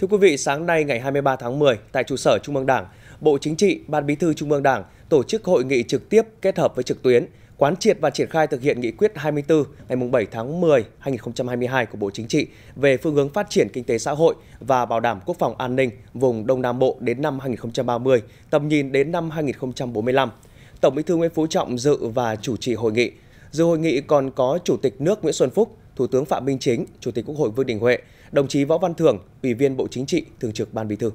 Thưa quý vị, sáng nay ngày 23 tháng 10, tại trụ sở Trung ương Đảng, Bộ Chính trị, Ban Bí thư Trung ương Đảng tổ chức hội nghị trực tiếp kết hợp với trực tuyến, quán triệt và triển khai thực hiện nghị quyết 24 ngày 7 tháng 10 2022 của Bộ Chính trị về phương hướng phát triển kinh tế xã hội và bảo đảm quốc phòng an ninh vùng Đông Nam Bộ đến năm 2030, tầm nhìn đến năm 2045. Tổng Bí thư Nguyễn Phú Trọng dự và chủ trì hội nghị. Dự hội nghị còn có Chủ tịch nước Nguyễn Xuân Phúc, Thủ tướng Phạm Minh Chính, Chủ tịch Quốc hội Vương Đình Huệ, đồng chí Võ Văn Thưởng, Ủy viên Bộ Chính trị, Thường trực Ban Bí thư.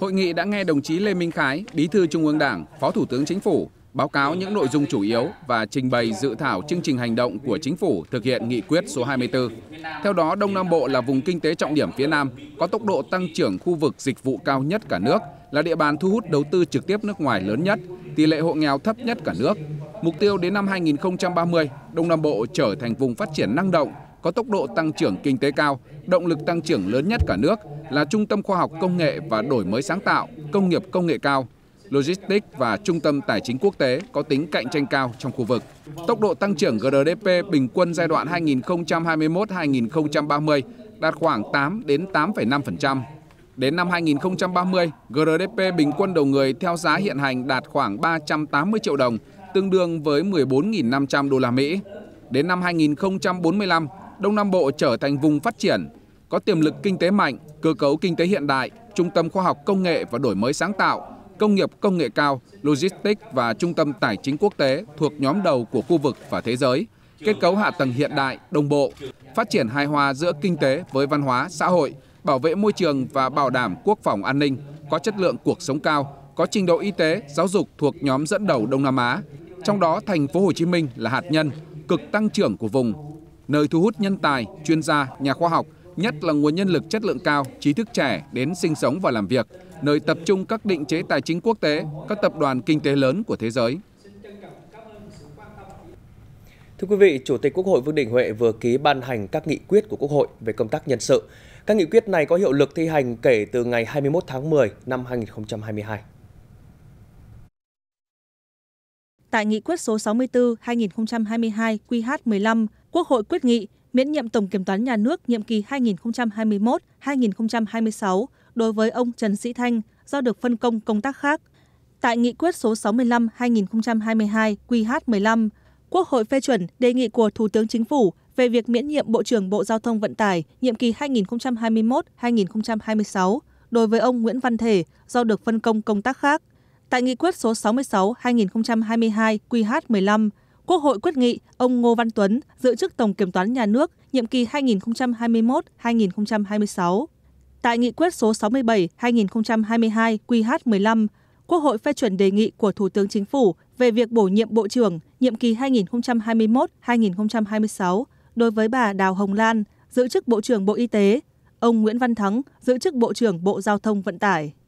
Hội nghị đã nghe đồng chí Lê Minh Khái, Bí thư Trung ương Đảng, Phó Thủ tướng Chính phủ, báo cáo những nội dung chủ yếu và trình bày dự thảo chương trình hành động của chính phủ thực hiện nghị quyết số 24. Theo đó, Đông Nam Bộ là vùng kinh tế trọng điểm phía Nam, có tốc độ tăng trưởng khu vực dịch vụ cao nhất cả nước, là địa bàn thu hút đầu tư trực tiếp nước ngoài lớn nhất, tỷ lệ hộ nghèo thấp nhất cả nước, Mục tiêu đến năm 2030, Đông Nam Bộ trở thành vùng phát triển năng động, có tốc độ tăng trưởng kinh tế cao, động lực tăng trưởng lớn nhất cả nước, là trung tâm khoa học công nghệ và đổi mới sáng tạo, công nghiệp công nghệ cao, logistics và trung tâm tài chính quốc tế có tính cạnh tranh cao trong khu vực. Tốc độ tăng trưởng GDP bình quân giai đoạn 2021-2030 đạt khoảng 8 đến 8,5%. Đến năm 2030, GDP bình quân đầu người theo giá hiện hành đạt khoảng 380 triệu đồng, tương đương với 14.500 đô la Mỹ. Đến năm 2045, Đông Nam Bộ trở thành vùng phát triển, có tiềm lực kinh tế mạnh, cơ cấu kinh tế hiện đại, trung tâm khoa học công nghệ và đổi mới sáng tạo, công nghiệp công nghệ cao, logistics và trung tâm tài chính quốc tế thuộc nhóm đầu của khu vực và thế giới. Kết cấu hạ tầng hiện đại, đồng bộ, phát triển hài hòa giữa kinh tế với văn hóa, xã hội, bảo vệ môi trường và bảo đảm quốc phòng an ninh, có chất lượng cuộc sống cao, có trình độ y tế, giáo dục thuộc nhóm dẫn đầu Đông Nam Á, trong đó, thành phố Hồ Chí Minh là hạt nhân, cực tăng trưởng của vùng, nơi thu hút nhân tài, chuyên gia, nhà khoa học, nhất là nguồn nhân lực chất lượng cao, trí thức trẻ đến sinh sống và làm việc, nơi tập trung các định chế tài chính quốc tế, các tập đoàn kinh tế lớn của thế giới. Thưa quý vị, Chủ tịch Quốc hội Vương Đình Huệ vừa ký ban hành các nghị quyết của Quốc hội về công tác nhân sự. Các nghị quyết này có hiệu lực thi hành kể từ ngày 21 tháng 10 năm 2022. tại nghị quyết số 64-2022 QH15, Quốc hội quyết nghị miễn nhiệm Tổng Kiểm toán Nhà nước nhiệm kỳ 2021-2026 đối với ông Trần Sĩ Thanh do được phân công công tác khác. Tại nghị quyết số 65-2022 QH15, Quốc hội phê chuẩn đề nghị của Thủ tướng Chính phủ về việc miễn nhiệm Bộ trưởng Bộ Giao thông Vận tải nhiệm kỳ 2021-2026 đối với ông Nguyễn Văn Thể do được phân công công tác khác. Tại nghị quyết số 66-2022 QH15, Quốc hội quyết nghị ông Ngô Văn Tuấn giữ chức Tổng Kiểm toán Nhà nước nhiệm kỳ 2021-2026. Tại nghị quyết số 67-2022 QH15, Quốc hội phê chuẩn đề nghị của Thủ tướng Chính phủ về việc bổ nhiệm Bộ trưởng nhiệm kỳ 2021-2026 đối với bà Đào Hồng Lan, giữ chức Bộ trưởng Bộ Y tế, ông Nguyễn Văn Thắng giữ chức Bộ trưởng Bộ Giao thông Vận tải.